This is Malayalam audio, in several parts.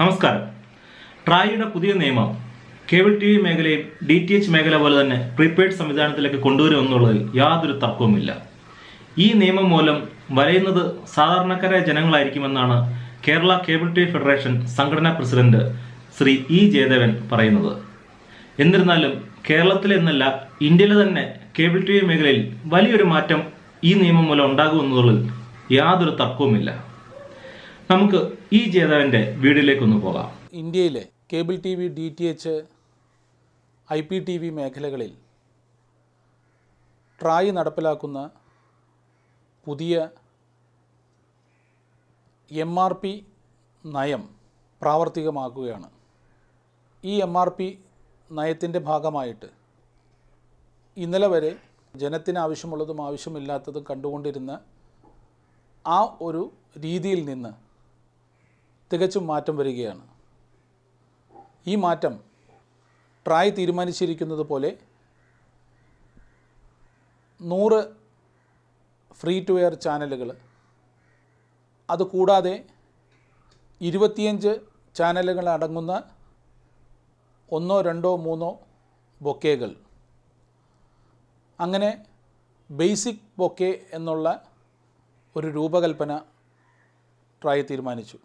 നമസ്കാരം ട്രായിയുടെ പുതിയ നിയമം കേബിൾ ടി വി മേഖലയും ഡി ടി എച്ച് മേഖല പോലെ തന്നെ പ്രീപെയ്ഡ് സംവിധാനത്തിലേക്ക് കൊണ്ടുവരുമെന്നുള്ളതിൽ യാതൊരു തർക്കവുമില്ല ഈ നിയമം മൂലം വലയുന്നത് സാധാരണക്കാരായ ജനങ്ങളായിരിക്കുമെന്നാണ് Kerala cable T V federation സംഘടനാ പ്രസിഡന്റ് ശ്രീ ഇ ജയദേവൻ പറയുന്നത് എന്നിരുന്നാലും കേരളത്തിലെ എന്നല്ല ഇന്ത്യയിലെ തന്നെ കേബിൾ ടി വി മേഖലയിൽ വലിയൊരു മാറ്റം ഈ നിയമം മൂലം ഉണ്ടാകുമെന്നുള്ളതിൽ യാതൊരു തർക്കവുമില്ല നമുക്ക് ഈ ജേതാവിൻ്റെ വീടിലേക്കൊന്ന് പോകാം ഇന്ത്യയിലെ cable T V D T H I P T V മേഖലകളിൽ ട്രായ് നടപ്പിലാക്കുന്ന പുതിയ എം ആർ പി നയം പ്രാവർത്തികമാക്കുകയാണ് ഈ എം ആർ പി നയത്തിൻ്റെ ഭാഗമായിട്ട് ഇന്നലെ വരെ ജനത്തിന് ആവശ്യമുള്ളതും ആവശ്യമില്ലാത്തതും കണ്ടുകൊണ്ടിരുന്ന ആ ഒരു രീതിയിൽ നിന്ന് തികച്ചും മാറ്റം വരികയാണ് ഈ മാറ്റം ട്രായ് തീരുമാനിച്ചിരിക്കുന്നത് പോലെ നൂറ് ഫ്രീ ടു എയർ ചാനലുകൾ അതുകൂടാതെ ഇരുപത്തിയഞ്ച് ചാനലുകൾ അടങ്ങുന്ന ഒന്നോ രണ്ടോ മൂന്നോ ബൊക്കേകൾ അങ്ങനെ ബേസിക് ബൊക്കെ എന്നുള്ള ഒരു രൂപകൽപ്പന ട്രായ് തീരുമാനിച്ചു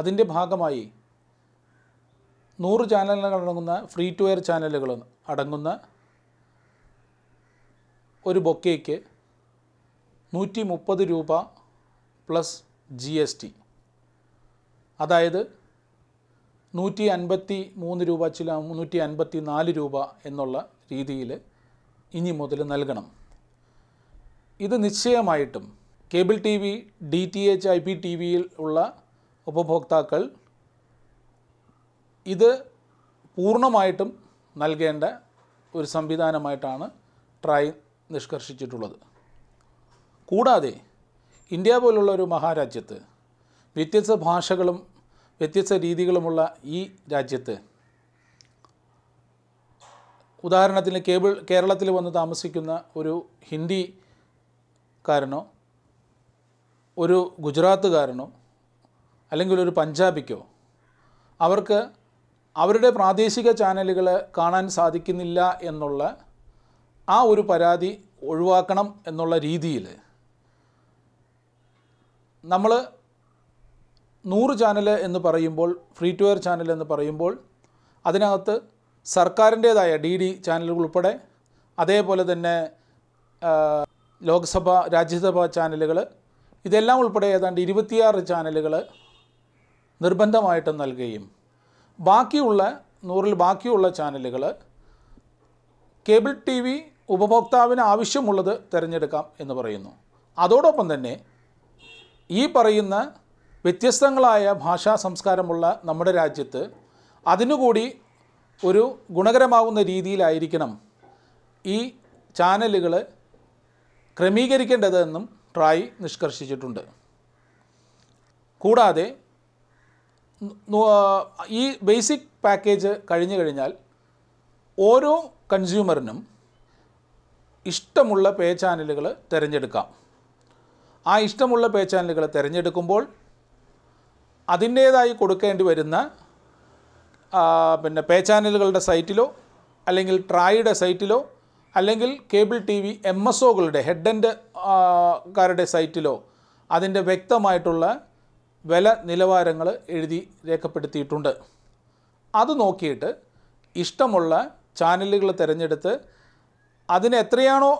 അതിൻ്റെ ഭാഗമായി നൂറ് ചാനലുകൾ അടങ്ങുന്ന ഫ്രീ ടു എയർ ചാനലുകൾ അടങ്ങുന്ന ഒരു ബൊക്കേക്ക് നൂറ്റി മുപ്പത് രൂപ പ്ലസ് ജി എസ് ടി അതായത് നൂറ്റി അൻപത്തി മൂന്ന് രൂപ ചില മുന്നൂറ്റി അൻപത്തി നാല് രൂപ എന്നുള്ള രീതിയിൽ ഇനി മുതൽ നൽകണം ഇത് നിശ്ചയമായിട്ടും cable T V D T H I P T വിയിൽ ഉള്ള ഉപഭോക്താക്കൾ ഇത് പൂർണ്ണമായിട്ടും നൽകേണ്ട ഒരു സംവിധാനമായിട്ടാണ് ട്രായ് നിഷ്കർഷിച്ചിട്ടുള്ളത് കൂടാതെ ഇന്ത്യ പോലുള്ള ഒരു മഹാരാജ്യത്ത് വ്യത്യസ്ത ഭാഷകളും വ്യത്യസ്ത രീതികളുമുള്ള ഈ രാജ്യത്ത് ഉദാഹരണത്തിന് കേബിൾ കേരളത്തിൽ വന്ന് താമസിക്കുന്ന ഒരു ഹിന്ദിക്കാരനോ ഒരു ഗുജറാത്തുകാരനോ അല്ലെങ്കിൽ ഒരു പഞ്ചാബിക്കോ അവർക്ക് അവരുടെ പ്രാദേശിക ചാനലുകൾ കാണാൻ സാധിക്കുന്നില്ല എന്നുള്ള ആ ഒരു പരാതി ഒഴിവാക്കണം എന്നുള്ള രീതിയിൽ നമ്മൾ നൂറ് ചാനൽ എന്ന് പറയുമ്പോൾ ഫ്രീ ടു എയർ ചാനൽ എന്ന് പറയുമ്പോൾ അതിനകത്ത് സർക്കാരിൻ്റേതായ ഡി ഡി ചാനലുകൾ ഉൾപ്പെടെ അതേപോലെ തന്നെ ലോക്സഭ രാജ്യസഭാ ചാനലുകൾ ഇതെല്ലാം ഉൾപ്പെടെ ഏതാണ്ട് ഇരുപത്തിയാറ് ചാനലുകൾ നിർബന്ധമായിട്ടും നൽകുകയും ബാക്കിയുള്ള നൂറിൽ ബാക്കിയുള്ള ചാനലുകൾ കേബിൾ ടി വി ഉപഭോക്താവിന് ആവശ്യമുള്ളത് തിരഞ്ഞെടുക്കാം എന്ന് പറയുന്നു അതോടൊപ്പം തന്നെ ഈ പറയുന്ന വ്യത്യസ്തങ്ങളായ ഭാഷാ സംസ്കാരമുള്ള നമ്മുടെ രാജ്യത്ത് അതിനുകൂടി ഒരു ഗുണകരമാവുന്ന രീതിയിലായിരിക്കണം ഈ ചാനലുകൾ ക്രമീകരിക്കേണ്ടതെന്നും ട്രായ് നിഷ്കർഷിച്ചിട്ടുണ്ട് കൂടാതെ ഈ ബേസിക് പാക്കേജ് കഴിഞ്ഞു കഴിഞ്ഞാൽ ഓരോ കൺസ്യൂമറിനും ഇഷ്ടമുള്ള പേ ചാനലുകൾ തിരഞ്ഞെടുക്കാം ആ ഇഷ്ടമുള്ള പേ ചാനലുകൾ തിരഞ്ഞെടുക്കുമ്പോൾ അതിൻ്റേതായി കൊടുക്കേണ്ടി വരുന്ന പിന്നെ പേ ചാനലുകളുടെ സൈറ്റിലോ അല്ലെങ്കിൽ ട്രായുടെ സൈറ്റിലോ അല്ലെങ്കിൽ cable T V M S ഒകളുടെ ഹെഡ് ആൻഡ് കാരുടെ സൈറ്റിലോ അതിൻ്റെ വ്യക്തമായിട്ടുള്ള വില നിലവാരങ്ങൾ എഴുതി രേഖപ്പെടുത്തിയിട്ടുണ്ട് അത് നോക്കിയിട്ട് ഇഷ്ടമുള്ള ചാനലുകൾ തിരഞ്ഞെടുത്ത് അതിന് എത്രയാണോ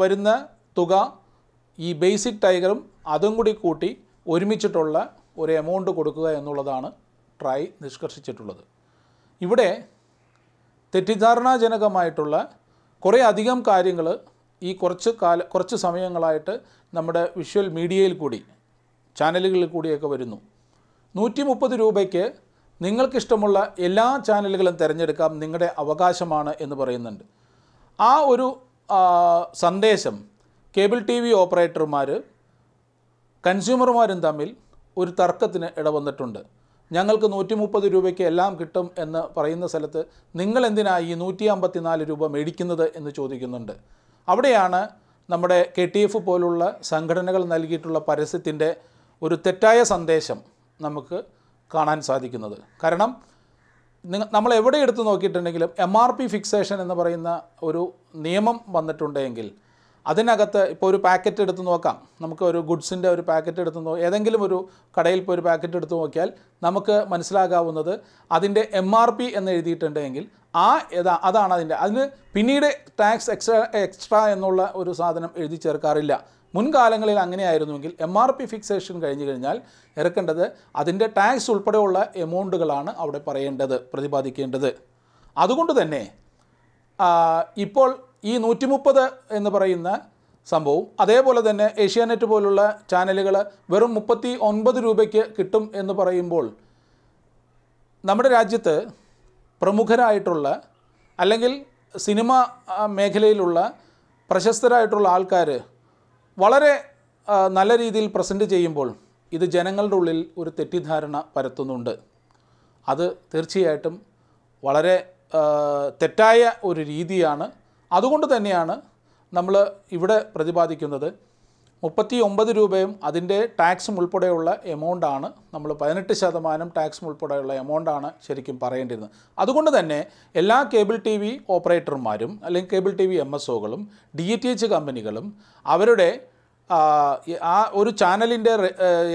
വരുന്ന തുക ഈ ബേസിക് ടൈഗറും അതും കൂടി കൂട്ടി ഒരുമിച്ചിട്ടുള്ള ഒരു എമൗണ്ട് കൊടുക്കുക എന്നുള്ളതാണ് ട്രൈ നിഷ്കർഷിച്ചിട്ടുള്ളത് ഇവിടെ തെറ്റിദ്ധാരണാജനകമായിട്ടുള്ള കുറേ അധികം കാര്യങ്ങൾ ഈ കുറച്ച് കാല കുറച്ച് സമയങ്ങളായിട്ട് നമ്മുടെ വിഷ്വൽ മീഡിയയിൽ കൂടി ചാനലുകളിൽ കൂടിയൊക്കെ വരുന്നു നൂറ്റി മുപ്പത് രൂപയ്ക്ക് നിങ്ങൾക്കിഷ്ടമുള്ള എല്ലാ ചാനലുകളും തിരഞ്ഞെടുക്കാം നിങ്ങളുടെ അവകാശമാണ് എന്ന് പറയുന്നുണ്ട് ആ ഒരു സന്ദേശം കേബിൾ ടി വി ഓപ്പറേറ്റർമാർ കൺസ്യൂമർമാരും തമ്മിൽ ഒരു തർക്കത്തിന് ഇടവന്നിട്ടുണ്ട് ഞങ്ങൾക്ക് നൂറ്റി മുപ്പത് രൂപയ്ക്ക് എല്ലാം കിട്ടും എന്ന് പറയുന്ന സ്ഥലത്ത് നിങ്ങൾ എന്തിനാ ഈ നൂറ്റി നാല് രൂപ മേടിക്കുന്നത് എന്ന് ചോദിക്കുന്നുണ്ട് അവിടെയാണ് നമ്മുടെ കെ ടി എഫ് പോലുള്ള സംഘടനകൾ നൽകിയിട്ടുള്ള പരസ്യത്തിൻ്റെ ഒരു തെറ്റായ സന്ദേശം നമുക്ക് കാണാൻ സാധിക്കുന്നത് കാരണം നിങ്ങൾ നമ്മൾ എവിടെ എടുത്ത് നോക്കിയിട്ടുണ്ടെങ്കിലും എം ആർ പി ഫിക്സേഷൻ എന്ന് പറയുന്ന ഒരു നിയമം വന്നിട്ടുണ്ടെങ്കിൽ അതിനകത്ത് ഇപ്പോൾ ഒരു പാക്കറ്റ് എടുത്ത് നോക്കാം നമുക്ക് ഒരു ഗുഡ്സിൻ്റെ ഒരു പാക്കറ്റ് എടുത്ത് നോ ഏതെങ്കിലും ഒരു കടയിൽ പോയി ഒരു പാക്കറ്റ് എടുത്ത് നോക്കിയാൽ നമുക്ക് മനസ്സിലാകാവുന്നത് അതിൻ്റെ എം ആർ പി എന്ന് എഴുതിയിട്ടുണ്ടെങ്കിൽ ആ ഏതാ അതാണ് അതിൻ്റെ അതിന് പിന്നീട് ടാക്സ് എക്സ്ട്രാ എക്സ്ട്രാ എന്നുള്ള ഒരു സാധനം എഴുതി ചേർക്കാറില്ല മുൻകാലങ്ങളിൽ അങ്ങനെയായിരുന്നുവെങ്കിൽ എം ആർ പി ഫിക്സേഷൻ കഴിഞ്ഞു കഴിഞ്ഞാൽ ഇറക്കേണ്ടത് അതിൻ്റെ ടാക്സ് ഉൾപ്പെടെയുള്ള എമൗണ്ടുകളാണ് അവിടെ പറയേണ്ടത് പ്രതിപാദിക്കേണ്ടത് അതുകൊണ്ട് തന്നെ ഇപ്പോൾ ഇപ്പോൾ ഈ നൂറ്റി മുപ്പത് എന്ന് പറയുന്ന സംഭവം അതേപോലെ തന്നെ ഏഷ്യാനെറ്റ് പോലുള്ള ചാനലുകൾ വെറും മുപ്പത്തി ഒൻപത് രൂപയ്ക്ക് കിട്ടും എന്ന് പറയുമ്പോൾ നമ്മുടെ രാജ്യത്ത് പ്രമുഖരായിട്ടുള്ള അല്ലെങ്കിൽ സിനിമ മേഖലയിലുള്ള പ്രശസ്തരായിട്ടുള്ള ആൾക്കാർ വളരെ നല്ല രീതിയിൽ പ്രസൻറ്റ് ചെയ്യുമ്പോൾ ഇത് ജനങ്ങളുടെ ഉള്ളിൽ ഒരു തെറ്റിദ്ധാരണ പരത്തുന്നുണ്ട് അത് തീർച്ചയായിട്ടും വളരെ തെറ്റായ ഒരു രീതിയാണ് അതുകൊണ്ട് തന്നെയാണ് നമ്മൾ ഇവിടെ പ്രതിപാദിക്കുന്നത് മുപ്പത്തി ഒമ്പത് രൂപയും അതിൻ്റെ ടാക്സും ഉൾപ്പെടെയുള്ള എമൗണ്ടാണ് നമ്മൾ പതിനെട്ട് ശതമാനം ടാക്സും ഉൾപ്പെടെയുള്ള എമൗണ്ടാണ് ശരിക്കും പറയേണ്ടിരുന്നത് അതുകൊണ്ട് തന്നെ എല്ലാ കേബിൾ ടി വി ഓപ്പറേറ്റർമാരും അല്ലെങ്കിൽ cable T V M S ഒകളും ഡി ടി എച്ച് കമ്പനികളും അവരുടെ ആ ഒരു ചാനലിൻ്റെ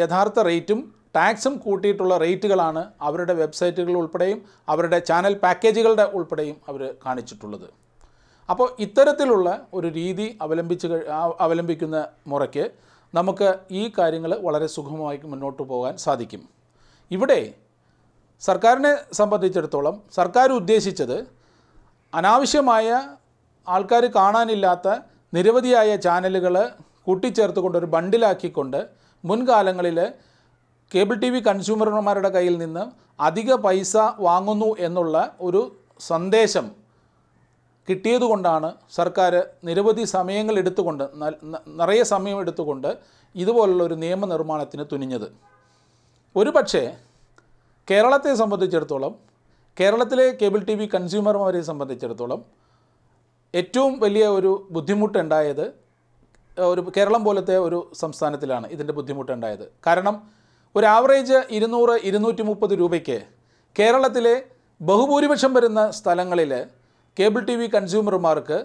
യഥാർത്ഥ റേറ്റും ടാക്സും കൂട്ടിയിട്ടുള്ള റേറ്റുകളാണ് അവരുടെ വെബ്സൈറ്റുകൾ ഉൾപ്പെടെയും അവരുടെ ചാനൽ പാക്കേജുകളുടെ ഉൾപ്പെടെയും അവർ കാണിച്ചിട്ടുള്ളത് അപ്പോൾ ഇത്തരത്തിലുള്ള ഒരു രീതി അവലംബിച്ച് അവലംബിക്കുന്ന മുറയ്ക്ക് നമുക്ക് ഈ കാര്യങ്ങൾ വളരെ സുഗമമായി മുന്നോട്ട് പോകാൻ സാധിക്കും ഇവിടെ സർക്കാരിനെ സംബന്ധിച്ചിടത്തോളം സർക്കാർ ഉദ്ദേശിച്ചത് അനാവശ്യമായ ആൾക്കാർ കാണാനില്ലാത്ത നിരവധിയായ ചാനലുകൾ കൂട്ടിച്ചേർത്തുകൊണ്ട് ഒരു ബണ്ടിലാക്കിക്കൊണ്ട് മുൻകാലങ്ങളിൽ കേബിൾ ടി വി കൺസ്യൂമർമാരുടെ കയ്യിൽ നിന്ന് അധിക പൈസ വാങ്ങുന്നു എന്നുള്ള ഒരു സന്ദേശം കിട്ടിയതുകൊണ്ടാണ് സർക്കാർ നിരവധി സമയങ്ങൾ എടുത്തുകൊണ്ട് നിറയെ സമയം എടുത്തുകൊണ്ട് ഇതുപോലുള്ള ഒരു നിയമനിർമ്മാണത്തിന് തുനിഞ്ഞത് ഒരു പക്ഷേ കേരളത്തെ സംബന്ധിച്ചിടത്തോളം കേരളത്തിലെ കേബിൾ ടി വി കൺസ്യൂമർമാരെ സംബന്ധിച്ചിടത്തോളം ഏറ്റവും വലിയ ഒരു ബുദ്ധിമുട്ടുണ്ടായത് ഒരു കേരളം പോലത്തെ ഒരു സംസ്ഥാനത്തിലാണ് ഇതിൻ്റെ ബുദ്ധിമുട്ടുണ്ടായത് കാരണം ഒരു ആവറേജ് ഇരുന്നൂറ് ഇരുന്നൂറ്റി മുപ്പത് രൂപയ്ക്ക് കേരളത്തിലെ ബഹുഭൂരിപക്ഷം വരുന്ന സ്ഥലങ്ങളിൽ കേബിൾ ടി വി കൺസ്യൂമർമാർക്ക്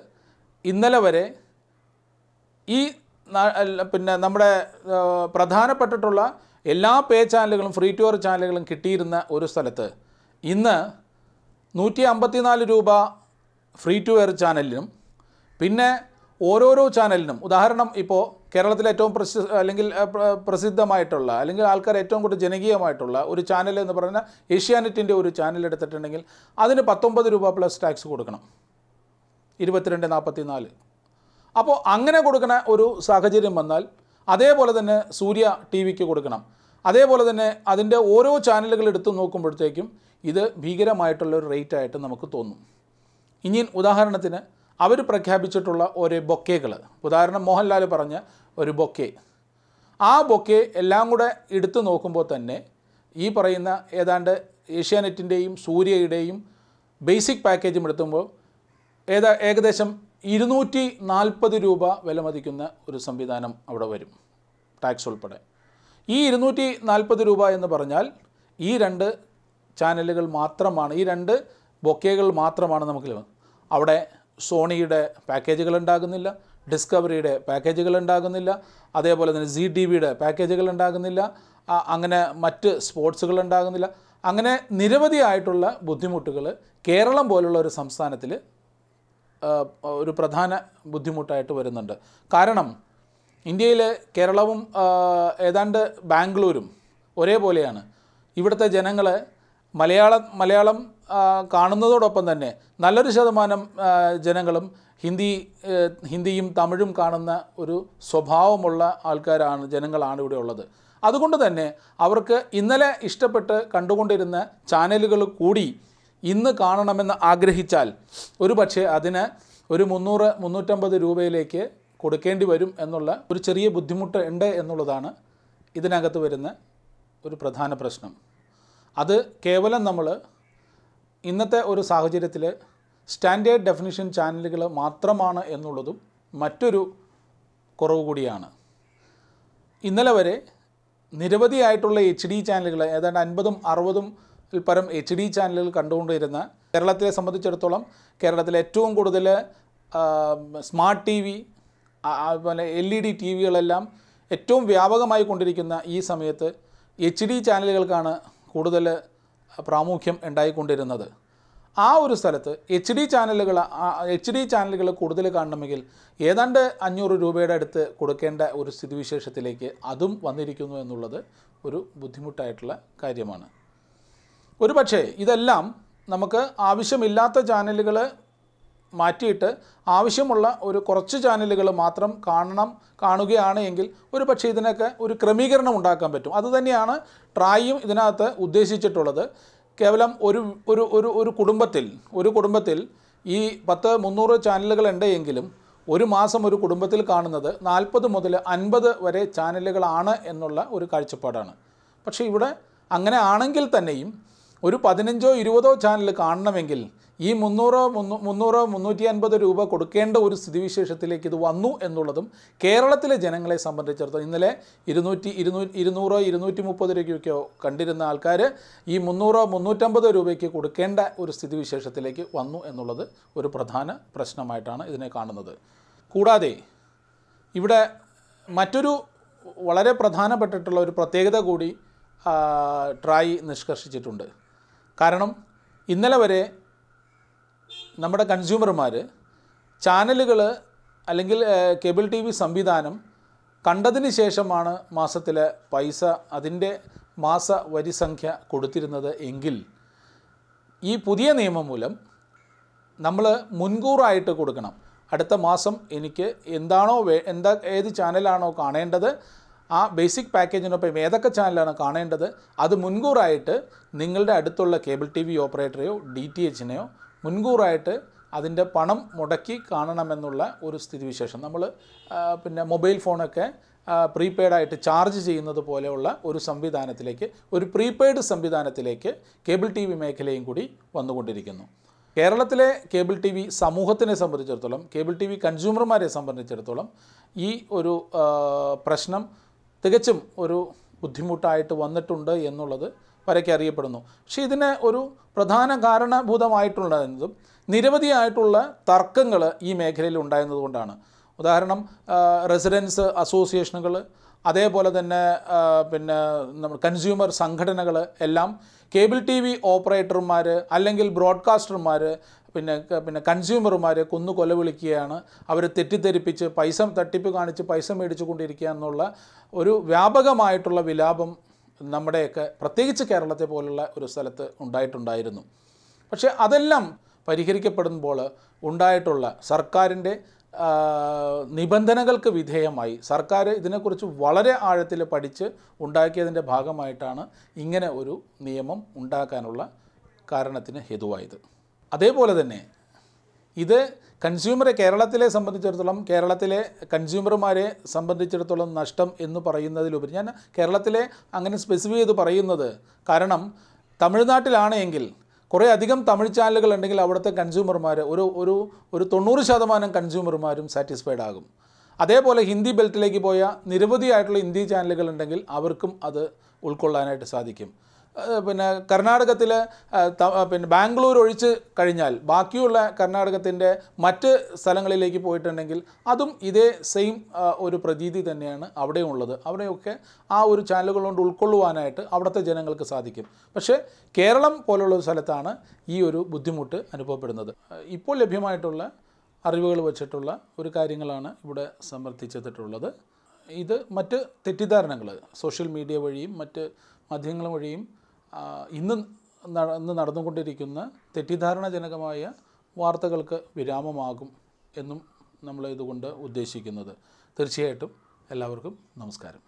ഇന്നലെ വരെ ഈ പിന്നെ നമ്മുടെ പ്രധാനപ്പെട്ടിട്ടുള്ള എല്ലാ പേ ചാനലുകളും ഫ്രീ ടു എയർ ചാനലുകളും കിട്ടിയിരുന്ന ഒരു സ്ഥലത്ത് ഇന്ന് നൂറ്റി അമ്പത്തിനാല് രൂപ ഫ്രീ ടു എയർ ചാനലിനും പിന്നെ ഓരോരോ ചാനലിനും ഉദാഹരണം ഇപ്പോൾ കേരളത്തിലെ ഏറ്റവും പ്രസി അല്ലെങ്കിൽ പ്രസിദ്ധമായിട്ടുള്ള അല്ലെങ്കിൽ ആൾക്കാർ ഏറ്റവും കൂടുതൽ ജനകീയമായിട്ടുള്ള ഒരു ചാനൽ എന്ന് പറഞ്ഞാൽ ഏഷ്യാനെറ്റിൻ്റെ ഒരു ചാനൽ എടുത്തിട്ടുണ്ടെങ്കിൽ അതിന് പത്തൊമ്പത് രൂപ പ്ലസ് ടാക്സ് കൊടുക്കണം ഇരുപത്തിരണ്ട് നാൽപ്പത്തി നാല് അപ്പോൾ അങ്ങനെ കൊടുക്കുന്ന ഒരു സാഹചര്യം വന്നാൽ അതേപോലെ തന്നെ സൂര്യ ടി വിക്ക് കൊടുക്കണം അതേപോലെ തന്നെ അതിൻ്റെ ഓരോ ചാനലുകൾ എടുത്തു നോക്കുമ്പോഴത്തേക്കും ഇത് ഭീകരമായിട്ടുള്ള ഒരു റേറ്റ് ആയിട്ട് നമുക്ക് തോന്നും ഇനി ഉദാഹരണത്തിന് അവർ പ്രഖ്യാപിച്ചിട്ടുള്ള ഒരു ബൊക്കേകൾ ഉദാഹരണം മോഹൻലാൽ പറഞ്ഞ ഒരു ബൊക്കെ ആ ബൊക്കെ എല്ലാം കൂടെ എടുത്തു നോക്കുമ്പോൾ തന്നെ ഈ പറയുന്ന ഏതാണ്ട് ഏഷ്യാനെറ്റിൻ്റെയും സൂര്യയുടെയും ബേസിക് പാക്കേജും എടുത്തുമ്പോൾ ഏതാ ഏകദേശം ഇരുന്നൂറ്റി നാൽപ്പത് രൂപ വിലമതിക്കുന്ന ഒരു സംവിധാനം അവിടെ വരും ടാക്സ് ഉൾപ്പെടെ ഈ ഇരുന്നൂറ്റി നാൽപ്പത് രൂപ എന്ന് പറഞ്ഞാൽ ഈ രണ്ട് ചാനലുകൾ മാത്രമാണ് ഈ രണ്ട് ബൊക്കേകൾ മാത്രമാണ് നമുക്ക് അവിടെ സോണിയുടെ പാക്കേജുകൾ ഉണ്ടാകുന്നില്ല ഡിസ്കവറിയുടെ പാക്കേജുകൾ ഉണ്ടാകുന്നില്ല അതേപോലെ തന്നെ സി ടി വിയുടെ പാക്കേജുകൾ ഉണ്ടാകുന്നില്ല അങ്ങനെ മറ്റ് സ്പോർട്സുകൾ ഉണ്ടാകുന്നില്ല അങ്ങനെ നിരവധിയായിട്ടുള്ള ബുദ്ധിമുട്ടുകൾ കേരളം പോലുള്ള ഒരു സംസ്ഥാനത്തിൽ ഒരു പ്രധാന ബുദ്ധിമുട്ടായിട്ട് വരുന്നുണ്ട് കാരണം ഇന്ത്യയിൽ കേരളവും ഏതാണ്ട് ബാംഗ്ലൂരും ഒരേപോലെയാണ് ഇവിടുത്തെ ജനങ്ങൾ മലയാള മലയാളം കാണുന്നതോടൊപ്പം തന്നെ നല്ലൊരു ശതമാനം ജനങ്ങളും ഹിന്ദി ഹിന്ദിയും തമിഴും കാണുന്ന ഒരു സ്വഭാവമുള്ള ആൾക്കാരാണ് ജനങ്ങളാണ് ഇവിടെ ഉള്ളത് അതുകൊണ്ട് തന്നെ അവർക്ക് ഇന്നലെ ഇഷ്ടപ്പെട്ട് കണ്ടുകൊണ്ടിരുന്ന ചാനലുകൾ കൂടി ഇന്ന് കാണണമെന്ന് ആഗ്രഹിച്ചാൽ ഒരു പക്ഷേ അതിന് ഒരു മുന്നൂറ് മുന്നൂറ്റമ്പത് രൂപയിലേക്ക് കൊടുക്കേണ്ടി വരും എന്നുള്ള ഒരു ചെറിയ ബുദ്ധിമുട്ട് ഉണ്ട് എന്നുള്ളതാണ് ഇതിനകത്ത് വരുന്ന ഒരു പ്രധാന പ്രശ്നം അത് കേവലം നമ്മൾ ഇന്നത്തെ ഒരു സാഹചര്യത്തിൽ സ്റ്റാൻഡേർഡ് ഡെഫിനിഷൻ ചാനലുകൾ മാത്രമാണ് എന്നുള്ളതും മറ്റൊരു കുറവ് കൂടിയാണ് ഇന്നലെ വരെ നിരവധിയായിട്ടുള്ള എച്ച് ഡി ചാനലുകൾ ഏതാണ്ട് അൻപതും അറുപതും പരം എച്ച് ഡി ചാനലുകൾ കണ്ടുകൊണ്ടിരുന്ന കേരളത്തിലെ സംബന്ധിച്ചിടത്തോളം കേരളത്തിലെ ഏറ്റവും കൂടുതൽ സ്മാർട്ട് ടി വി അതുപോലെ എൽ ഇ ഡി ടി വികളെല്ലാം ഏറ്റവും വ്യാപകമായി കൊണ്ടിരിക്കുന്ന ഈ സമയത്ത് എച്ച് ഡി ചാനലുകൾക്കാണ് കൂടുതൽ പ്രാമുഖ്യം ഉണ്ടായിക്കൊണ്ടിരുന്നത് ആ ഒരു സ്ഥലത്ത് എച്ച് ഡി ചാനലുകൾ എച്ച് ഡി ചാനലുകൾ കൂടുതൽ കാണണമെങ്കിൽ ഏതാണ്ട് അഞ്ഞൂറ് രൂപയുടെ അടുത്ത് കൊടുക്കേണ്ട ഒരു സ്ഥിതിവിശേഷത്തിലേക്ക് അതും വന്നിരിക്കുന്നു എന്നുള്ളത് ഒരു ബുദ്ധിമുട്ടായിട്ടുള്ള കാര്യമാണ് ഒരു പക്ഷേ ഇതെല്ലാം നമുക്ക് ആവശ്യമില്ലാത്ത ചാനലുകൾ മാറ്റിയിട്ട് ആവശ്യമുള്ള ഒരു കുറച്ച് ചാനലുകൾ മാത്രം കാണണം കാണുകയാണ് എങ്കിൽ ഒരു പക്ഷേ ഇതിനൊക്കെ ഒരു ക്രമീകരണം ഉണ്ടാക്കാൻ പറ്റും അതുതന്നെയാണ് ട്രായും ഇതിനകത്ത് ഉദ്ദേശിച്ചിട്ടുള്ളത് കേവലം ഒരു ഒരു ഒരു ഒരു കുടുംബത്തിൽ ഒരു കുടുംബത്തിൽ ഈ പത്ത് മുന്നൂറ് ചാനലുകൾ ഉണ്ടെങ്കിലും ഒരു മാസം ഒരു കുടുംബത്തിൽ കാണുന്നത് നാൽപ്പത് മുതൽ അൻപത് വരെ ചാനലുകളാണ് എന്നുള്ള ഒരു കാഴ്ചപ്പാടാണ് പക്ഷേ ഇവിടെ അങ്ങനെ ആണെങ്കിൽ തന്നെയും ഒരു പതിനഞ്ചോ ഇരുപതോ ചാനൽ കാണണമെങ്കിൽ ഈ മുന്നൂറോ മുന്നൂറോ മുന്നൂറ്റി അൻപത് രൂപ കൊടുക്കേണ്ട ഒരു സ്ഥിതിവിശേഷത്തിലേക്ക് ഇത് വന്നു എന്നുള്ളതും കേരളത്തിലെ ജനങ്ങളെ സംബന്ധിച്ചിടത്തോളം ഇന്നലെ ഇരുന്നൂറ്റി ഇരുന്നൂറ്റി ഇരുന്നൂറോ ഇരുന്നൂറ്റി മുപ്പത് രൂപയ്ക്കോ കണ്ടിരുന്ന ആൾക്കാർ ഈ മുന്നൂറോ മുന്നൂറ്റമ്പത് രൂപയ്ക്ക് കൊടുക്കേണ്ട ഒരു സ്ഥിതിവിശേഷത്തിലേക്ക് വന്നു എന്നുള്ളത് ഒരു പ്രധാന പ്രശ്നമായിട്ടാണ് ഇതിനെ കാണുന്നത് കൂടാതെ ഇവിടെ മറ്റൊരു വളരെ പ്രധാനപ്പെട്ടിട്ടുള്ള ഒരു പ്രത്യേകത കൂടി ട്രായി നിഷ്കർഷിച്ചിട്ടുണ്ട് കാരണം ഇന്നലെ വരെ നമ്മുടെ കൺസ്യൂമർമാർ ചാനലുകൾ അല്ലെങ്കിൽ കേബിൾ ടി വി സംവിധാനം കണ്ടതിന് ശേഷമാണ് മാസത്തിലെ പൈസ അതിൻ്റെ മാസ വരിസംഖ്യ കൊടുത്തിരുന്നത് എങ്കിൽ ഈ പുതിയ നിയമം മൂലം നമ്മൾ മുൻകൂറായിട്ട് കൊടുക്കണം അടുത്ത മാസം എനിക്ക് എന്താണോ വേ എന്താ ഏത് ചാനലാണോ കാണേണ്ടത് ആ ബേസിക് പാക്കേജിനൊപ്പം ഏതൊക്കെ ചാനലാണ് കാണേണ്ടത് അത് മുൻകൂറായിട്ട് നിങ്ങളുടെ അടുത്തുള്ള കേബിൾ ടി വി ഓപ്പറേറ്ററെയോ ഡി ടി എച്ചിനെയോ മുൻകൂറായിട്ട് അതിൻ്റെ പണം മുടക്കി കാണണമെന്നുള്ള ഒരു സ്ഥിതിവിശേഷം നമ്മൾ പിന്നെ മൊബൈൽ ഫോണൊക്കെ പ്രീപെയ്ഡ് ആയിട്ട് ചാർജ് ചെയ്യുന്നത് പോലെയുള്ള ഒരു സംവിധാനത്തിലേക്ക് ഒരു പ്രീപെയ്ഡ് സംവിധാനത്തിലേക്ക് കേബിൾ ടി വി മേഖലയും കൂടി വന്നുകൊണ്ടിരിക്കുന്നു കേരളത്തിലെ കേബിൾ ടി വി സമൂഹത്തിനെ സംബന്ധിച്ചിടത്തോളം കേബിൾ ടി വി കൺസ്യൂമർമാരെ സംബന്ധിച്ചിടത്തോളം ഈ ഒരു പ്രശ്നം തികച്ചും ഒരു ബുദ്ധിമുട്ടായിട്ട് വന്നിട്ടുണ്ട് എന്നുള്ളത് വരയ്ക്ക് അറിയപ്പെടുന്നു പക്ഷേ ഇതിന് ഒരു പ്രധാന കാരണഭൂതമായിട്ടുള്ളതും നിരവധിയായിട്ടുള്ള തർക്കങ്ങൾ ഈ മേഖലയിൽ ഉണ്ടായിരുന്നതുകൊണ്ടാണ് ഉദാഹരണം റെസിഡൻസ് അസോസിയേഷനുകൾ അതേപോലെ തന്നെ പിന്നെ നമ്മൾ കൺസ്യൂമർ സംഘടനകൾ എല്ലാം കേബിൾ ടി വി ഓപ്പറേറ്റർമാർ അല്ലെങ്കിൽ ബ്രോഡ്കാസ്റ്റർമാർ പിന്നെ പിന്നെ കൺസ്യൂമർമാരെ കൊന്നു കൊലവിളിക്കുകയാണ് അവരെ തെറ്റിദ്ധരിപ്പിച്ച് പൈസ തട്ടിപ്പ് കാണിച്ച് പൈസ മേടിച്ചു കൊണ്ടിരിക്കുക എന്നുള്ള ഒരു വ്യാപകമായിട്ടുള്ള വിലാപം നമ്മുടെയൊക്കെ പ്രത്യേകിച്ച് കേരളത്തെ പോലുള്ള ഒരു സ്ഥലത്ത് ഉണ്ടായിട്ടുണ്ടായിരുന്നു പക്ഷേ അതെല്ലാം പരിഹരിക്കപ്പെടുമ്പോൾ ഉണ്ടായിട്ടുള്ള സർക്കാരിൻ്റെ നിബന്ധനകൾക്ക് വിധേയമായി സർക്കാർ ഇതിനെക്കുറിച്ച് വളരെ ആഴത്തിൽ പഠിച്ച് ഉണ്ടാക്കിയതിൻ്റെ ഭാഗമായിട്ടാണ് ഇങ്ങനെ ഒരു നിയമം ഉണ്ടാക്കാനുള്ള കാരണത്തിന് ഹേതുവായത് അതേപോലെ തന്നെ ഇത് കൺസ്യൂമറെ കേരളത്തിലെ സംബന്ധിച്ചിടത്തോളം കേരളത്തിലെ കൺസ്യൂമർമാരെ സംബന്ധിച്ചിടത്തോളം നഷ്ടം എന്ന് പറയുന്നതിലുപരി ഞാൻ കേരളത്തിലെ അങ്ങനെ സ്പെസിഫൈ ചെയ്ത് പറയുന്നത് കാരണം തമിഴ്നാട്ടിലാണെങ്കിൽ കുറേ അധികം തമിഴ് ചാനലുകൾ ഉണ്ടെങ്കിൽ അവിടുത്തെ കൺസ്യൂമർമാർ ഒരു ഒരു ഒരു തൊണ്ണൂറ് ശതമാനം കൺസ്യൂമർമാരും സാറ്റിസ്ഫൈഡ് ആകും അതേപോലെ ഹിന്ദി ബെൽറ്റിലേക്ക് പോയ നിരവധിയായിട്ടുള്ള ഹിന്ദി ചാനലുകൾ ഉണ്ടെങ്കിൽ അവർക്കും അത് ഉൾക്കൊള്ളാനായിട്ട് സാധിക്കും പിന്നെ കർണാടകത്തിൽ പിന്നെ ബാംഗ്ലൂർ ഒഴിച്ച് കഴിഞ്ഞാൽ ബാക്കിയുള്ള കർണാടകത്തിൻ്റെ മറ്റ് സ്ഥലങ്ങളിലേക്ക് പോയിട്ടുണ്ടെങ്കിൽ അതും ഇതേ സെയിം ഒരു പ്രതീതി തന്നെയാണ് അവിടെയും ഉള്ളത് അവിടെയൊക്കെ ആ ഒരു ചാനലുകൾ കൊണ്ട് ഉൾക്കൊള്ളുവാനായിട്ട് അവിടുത്തെ ജനങ്ങൾക്ക് സാധിക്കും പക്ഷേ കേരളം പോലുള്ള ഒരു സ്ഥലത്താണ് ഈ ഒരു ബുദ്ധിമുട്ട് അനുഭവപ്പെടുന്നത് ഇപ്പോൾ ലഭ്യമായിട്ടുള്ള അറിവുകൾ വച്ചിട്ടുള്ള ഒരു കാര്യങ്ങളാണ് ഇവിടെ സമർത്ഥിച്ചിട്ടുള്ളത് ഇത് മറ്റ് തെറ്റിദ്ധാരണകൾ സോഷ്യൽ മീഡിയ വഴിയും മറ്റ് മാധ്യമങ്ങൾ വഴിയും ഇന്ന് ഇന്ന് നടന്നുകൊണ്ടിരിക്കുന്ന തെറ്റിദ്ധാരണജനകമായ വാർത്തകൾക്ക് വിരാമമാകും എന്നും നമ്മൾ ഇതുകൊണ്ട് ഉദ്ദേശിക്കുന്നത് തീർച്ചയായിട്ടും എല്ലാവർക്കും നമസ്കാരം